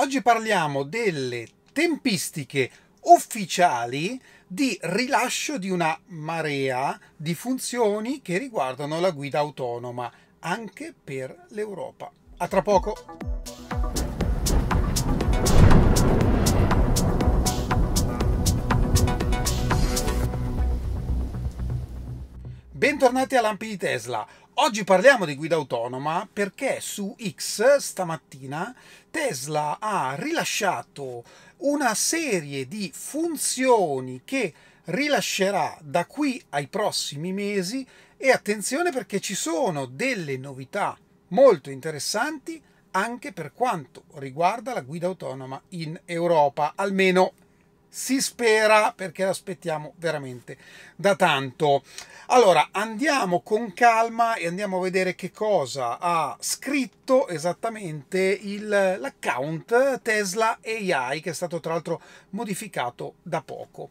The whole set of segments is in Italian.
Oggi parliamo delle tempistiche ufficiali di rilascio di una marea di funzioni che riguardano la guida autonoma anche per l'Europa. A tra poco! Bentornati a Lampi di Tesla. Oggi parliamo di guida autonoma perché su X stamattina Tesla ha rilasciato una serie di funzioni che rilascerà da qui ai prossimi mesi e attenzione perché ci sono delle novità molto interessanti anche per quanto riguarda la guida autonoma in Europa, almeno si spera perché l'aspettiamo veramente da tanto. Allora andiamo con calma e andiamo a vedere che cosa ha scritto esattamente l'account Tesla AI che è stato tra l'altro modificato da poco.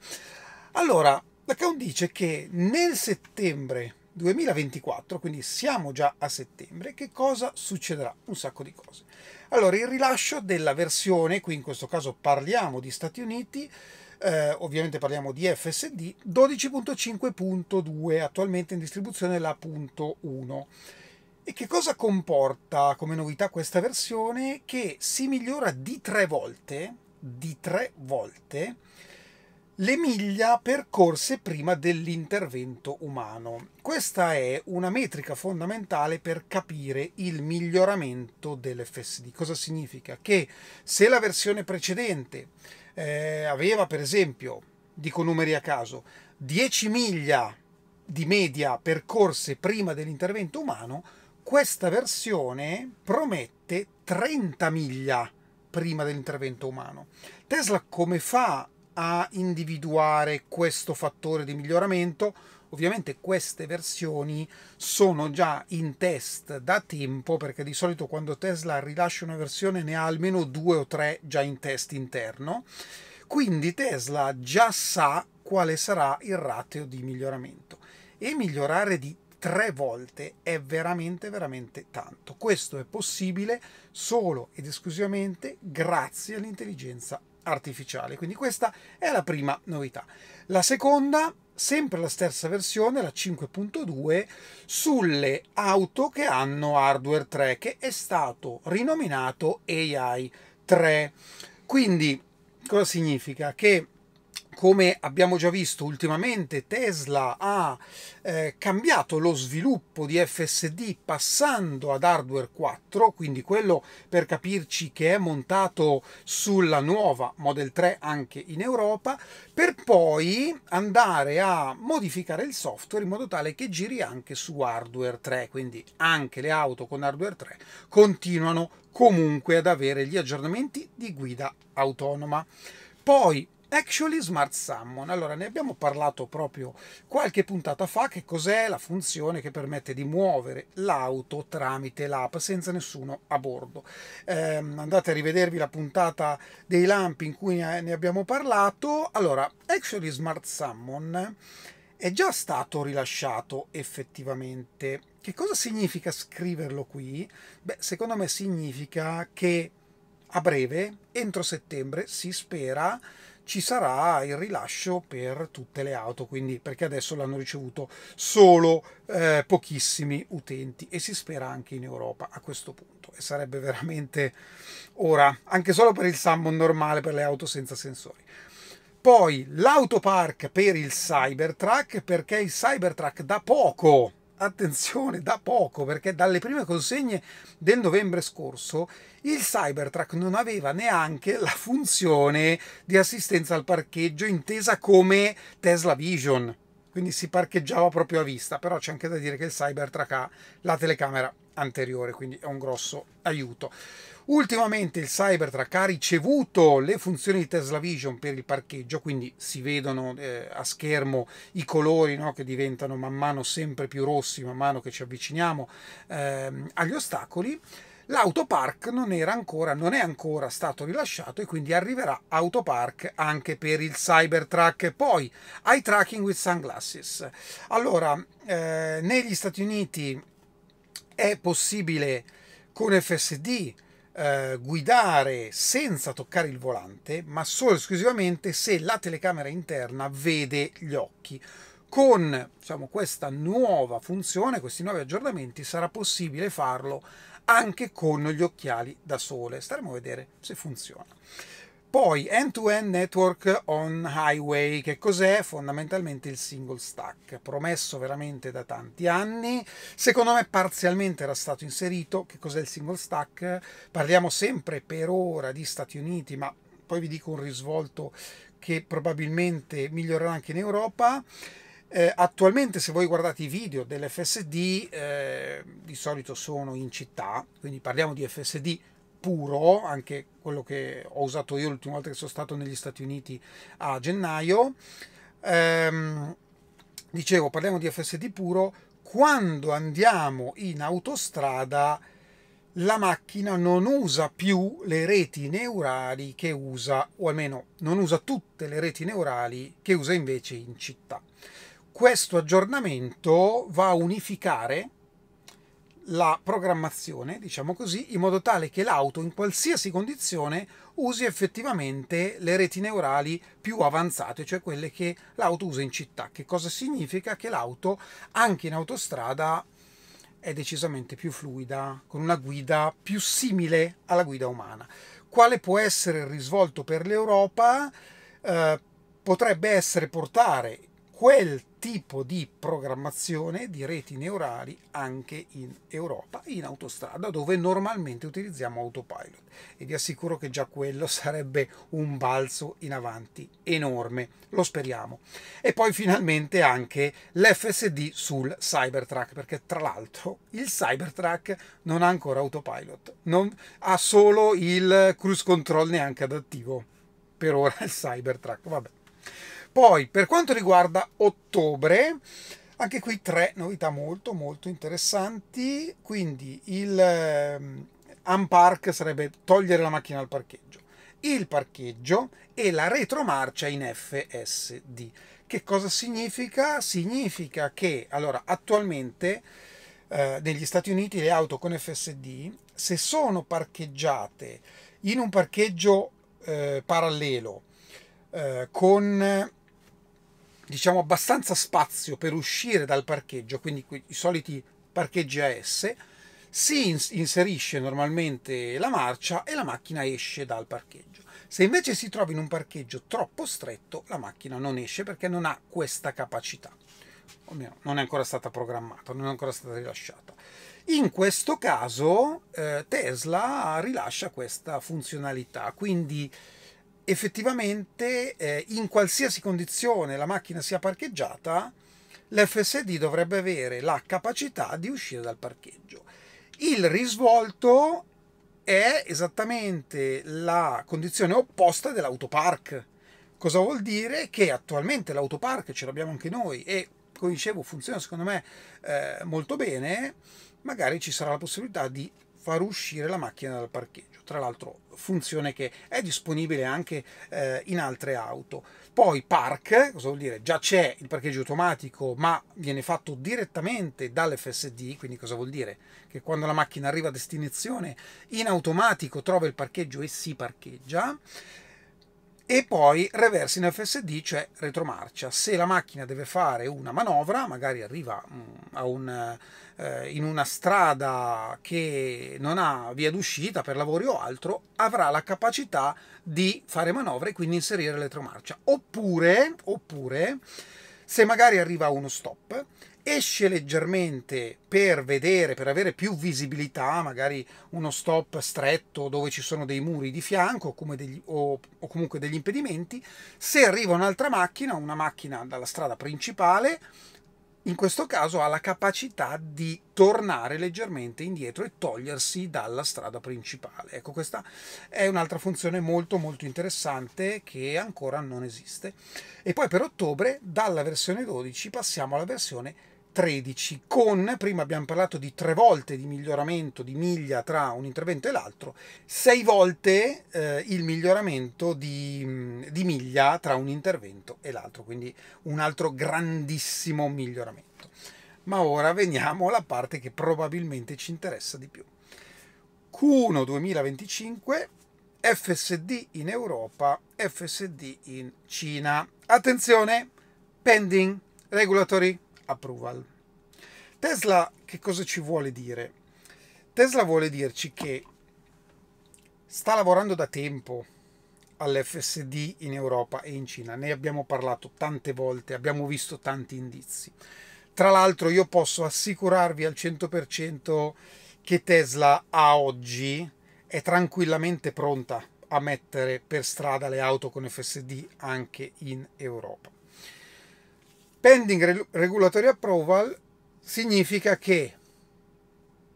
Allora l'account dice che nel settembre 2024, quindi siamo già a settembre, che cosa succederà? Un sacco di cose. Allora, il rilascio della versione, qui in questo caso parliamo di Stati Uniti, eh, ovviamente parliamo di FSD, 12.5.2, attualmente in distribuzione la.1. E che cosa comporta come novità questa versione? Che si migliora di tre volte, di tre volte, le miglia percorse prima dell'intervento umano. Questa è una metrica fondamentale per capire il miglioramento dell'FSD. Cosa significa? Che se la versione precedente eh, aveva, per esempio, dico numeri a caso, 10 miglia di media percorse prima dell'intervento umano, questa versione promette 30 miglia prima dell'intervento umano. Tesla come fa a individuare questo fattore di miglioramento. Ovviamente queste versioni sono già in test da tempo perché di solito quando Tesla rilascia una versione ne ha almeno due o tre già in test interno. Quindi Tesla già sa quale sarà il ratio di miglioramento e migliorare di tre volte è veramente veramente tanto. Questo è possibile solo ed esclusivamente grazie all'intelligenza artificiali. Quindi questa è la prima novità. La seconda, sempre la stessa versione, la 5.2, sulle auto che hanno hardware 3, che è stato rinominato AI 3. Quindi cosa significa? Che come abbiamo già visto ultimamente, Tesla ha eh, cambiato lo sviluppo di FSD passando ad hardware 4, quindi quello per capirci che è montato sulla nuova Model 3 anche in Europa, per poi andare a modificare il software in modo tale che giri anche su hardware 3, quindi anche le auto con hardware 3 continuano comunque ad avere gli aggiornamenti di guida autonoma. Poi Actually Smart Summon. Allora, ne abbiamo parlato proprio qualche puntata fa, che cos'è la funzione che permette di muovere l'auto tramite l'app senza nessuno a bordo. Eh, andate a rivedervi la puntata dei lampi in cui ne abbiamo parlato. Allora, Actually Smart Summon è già stato rilasciato effettivamente. Che cosa significa scriverlo qui? Beh, secondo me significa che a breve, entro settembre, si spera ci sarà il rilascio per tutte le auto, quindi perché adesso l'hanno ricevuto solo eh, pochissimi utenti e si spera anche in Europa a questo punto e sarebbe veramente ora, anche solo per il Summon normale, per le auto senza sensori poi l'autopark per il Cybertruck perché il Cybertruck da poco attenzione, da poco, perché dalle prime consegne del novembre scorso il Cybertruck non aveva neanche la funzione di assistenza al parcheggio intesa come Tesla Vision, quindi si parcheggiava proprio a vista, però c'è anche da dire che il Cybertruck ha la telecamera anteriore, quindi è un grosso aiuto. Ultimamente il Cybertruck ha ricevuto le funzioni di Tesla Vision per il parcheggio, quindi si vedono eh, a schermo i colori no, che diventano man mano sempre più rossi man mano che ci avviciniamo ehm, agli ostacoli. L'autopark non, ancora, non è ancora stato rilasciato e quindi arriverà autopark anche per il Cybertruck. Poi, eye tracking with sunglasses. Allora, eh, negli Stati Uniti è possibile con FSD eh, guidare senza toccare il volante, ma solo e esclusivamente se la telecamera interna vede gli occhi. Con diciamo, questa nuova funzione, questi nuovi aggiornamenti, sarà possibile farlo anche con gli occhiali da sole. Staremo a vedere se funziona. Poi end-to-end network on highway, che cos'è? Fondamentalmente il single stack, promesso veramente da tanti anni, secondo me parzialmente era stato inserito, che cos'è il single stack? Parliamo sempre per ora di Stati Uniti, ma poi vi dico un risvolto che probabilmente migliorerà anche in Europa. Eh, attualmente se voi guardate i video dell'FSD eh, di solito sono in città, quindi parliamo di FSD puro, anche quello che ho usato io l'ultima volta che sono stato negli Stati Uniti a gennaio. Ehm, dicevo, parliamo di FSD puro, quando andiamo in autostrada la macchina non usa più le reti neurali che usa, o almeno non usa tutte le reti neurali che usa invece in città. Questo aggiornamento va a unificare la programmazione, diciamo così, in modo tale che l'auto in qualsiasi condizione usi effettivamente le reti neurali più avanzate, cioè quelle che l'auto usa in città. Che cosa significa? Che l'auto anche in autostrada è decisamente più fluida, con una guida più simile alla guida umana. Quale può essere il risvolto per l'Europa? Eh, potrebbe essere portare quel tipo di programmazione di reti neurali anche in Europa, in autostrada, dove normalmente utilizziamo autopilot. E vi assicuro che già quello sarebbe un balzo in avanti enorme, lo speriamo. E poi finalmente anche l'FSD sul Cybertruck, perché tra l'altro il Cybertruck non ha ancora autopilot, non, ha solo il cruise control neanche adattivo. Per ora il Cybertruck, vabbè. Poi, per quanto riguarda ottobre, anche qui tre novità molto molto interessanti, quindi il unpark ehm, sarebbe togliere la macchina dal parcheggio, il parcheggio e la retromarcia in FSD. Che cosa significa? Significa che allora, attualmente eh, negli Stati Uniti le auto con FSD, se sono parcheggiate in un parcheggio eh, parallelo eh, con diciamo abbastanza spazio per uscire dal parcheggio, quindi i soliti parcheggi AS, si inserisce normalmente la marcia e la macchina esce dal parcheggio. Se invece si trova in un parcheggio troppo stretto, la macchina non esce perché non ha questa capacità. O meno, non è ancora stata programmata, non è ancora stata rilasciata. In questo caso eh, Tesla rilascia questa funzionalità, quindi effettivamente eh, in qualsiasi condizione la macchina sia parcheggiata, l'FSD dovrebbe avere la capacità di uscire dal parcheggio. Il risvolto è esattamente la condizione opposta dell'autopark. Cosa vuol dire? Che attualmente l'autopark ce l'abbiamo anche noi e, come dicevo, funziona secondo me eh, molto bene. Magari ci sarà la possibilità di far uscire la macchina dal parcheggio. Tra l'altro funzione che è disponibile anche eh, in altre auto. Poi park, cosa vuol dire? Già c'è il parcheggio automatico, ma viene fatto direttamente dall'FSD, quindi cosa vuol dire? Che quando la macchina arriva a destinazione in automatico trova il parcheggio e si parcheggia e poi reverse in FSD, cioè retromarcia. Se la macchina deve fare una manovra, magari arriva mm, un, eh, in una strada che non ha via d'uscita per lavori o altro, avrà la capacità di fare manovre e quindi inserire retromarcia. Oppure, oppure se magari arriva a uno stop esce leggermente per vedere, per avere più visibilità, magari uno stop stretto dove ci sono dei muri di fianco come degli, o, o comunque degli impedimenti, se arriva un'altra macchina, una macchina dalla strada principale, in questo caso ha la capacità di tornare leggermente indietro e togliersi dalla strada principale. Ecco, questa è un'altra funzione molto molto interessante che ancora non esiste. E poi per ottobre dalla versione 12 passiamo alla versione 13. 2013 con, prima abbiamo parlato di tre volte di miglioramento di miglia tra un intervento e l'altro, sei volte eh, il miglioramento di, mm, di miglia tra un intervento e l'altro, quindi un altro grandissimo miglioramento. Ma ora veniamo alla parte che probabilmente ci interessa di più. Q1 2025 FSD in Europa, FSD in Cina. Attenzione, pending regulatory approval. Tesla che cosa ci vuole dire? Tesla vuole dirci che sta lavorando da tempo all'FSD in Europa e in Cina, ne abbiamo parlato tante volte, abbiamo visto tanti indizi. Tra l'altro io posso assicurarvi al 100% che Tesla a oggi è tranquillamente pronta a mettere per strada le auto con FSD anche in Europa. Pending Regulatory Approval significa che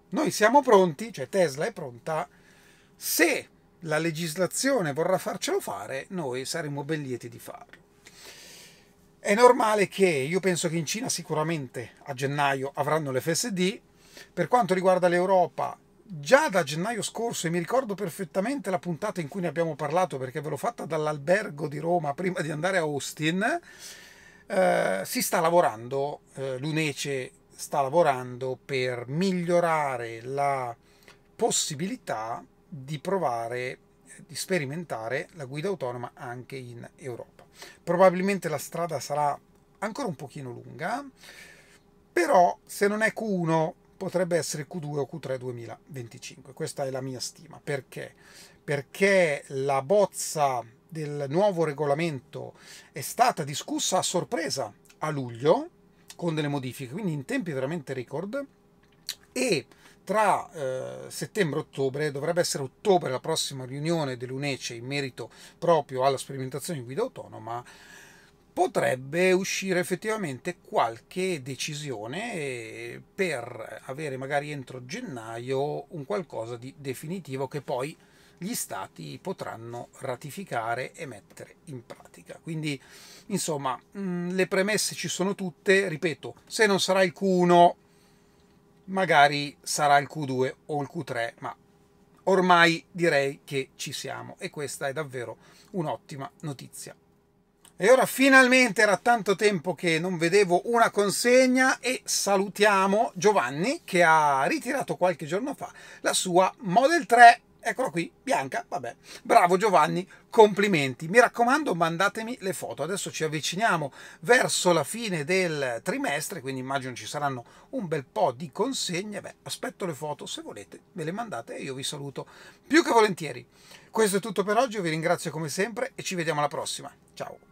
noi siamo pronti, cioè Tesla è pronta, se la legislazione vorrà farcelo fare, noi saremo ben lieti di farlo. È normale che io penso che in Cina sicuramente a gennaio avranno l'FSD, per quanto riguarda l'Europa già da gennaio scorso, e mi ricordo perfettamente la puntata in cui ne abbiamo parlato perché ve l'ho fatta dall'albergo di Roma prima di andare a Austin, eh, si sta lavorando, eh, l'UNECE sta lavorando per migliorare la possibilità di provare, eh, di sperimentare la guida autonoma anche in Europa. Probabilmente la strada sarà ancora un pochino lunga, però se non è Q1 potrebbe essere Q2 o Q3 2025. Questa è la mia stima. Perché? Perché la bozza del nuovo regolamento è stata discussa a sorpresa a luglio con delle modifiche, quindi in tempi veramente record e tra eh, settembre e ottobre, dovrebbe essere ottobre la prossima riunione dell'UNECE in merito proprio alla sperimentazione in guida autonoma, potrebbe uscire effettivamente qualche decisione per avere magari entro gennaio un qualcosa di definitivo che poi gli stati potranno ratificare e mettere in pratica. Quindi, insomma, mm, le premesse ci sono tutte, ripeto, se non sarà il Q1, magari sarà il Q2 o il Q3, ma ormai direi che ci siamo e questa è davvero un'ottima notizia. E ora finalmente era tanto tempo che non vedevo una consegna e salutiamo Giovanni che ha ritirato qualche giorno fa la sua Model 3 Eccolo qui, bianca, vabbè. Bravo Giovanni, complimenti. Mi raccomando, mandatemi le foto. Adesso ci avviciniamo verso la fine del trimestre, quindi immagino ci saranno un bel po' di consegne. Beh, aspetto le foto, se volete me le mandate e io vi saluto più che volentieri. Questo è tutto per oggi, vi ringrazio come sempre e ci vediamo alla prossima. Ciao!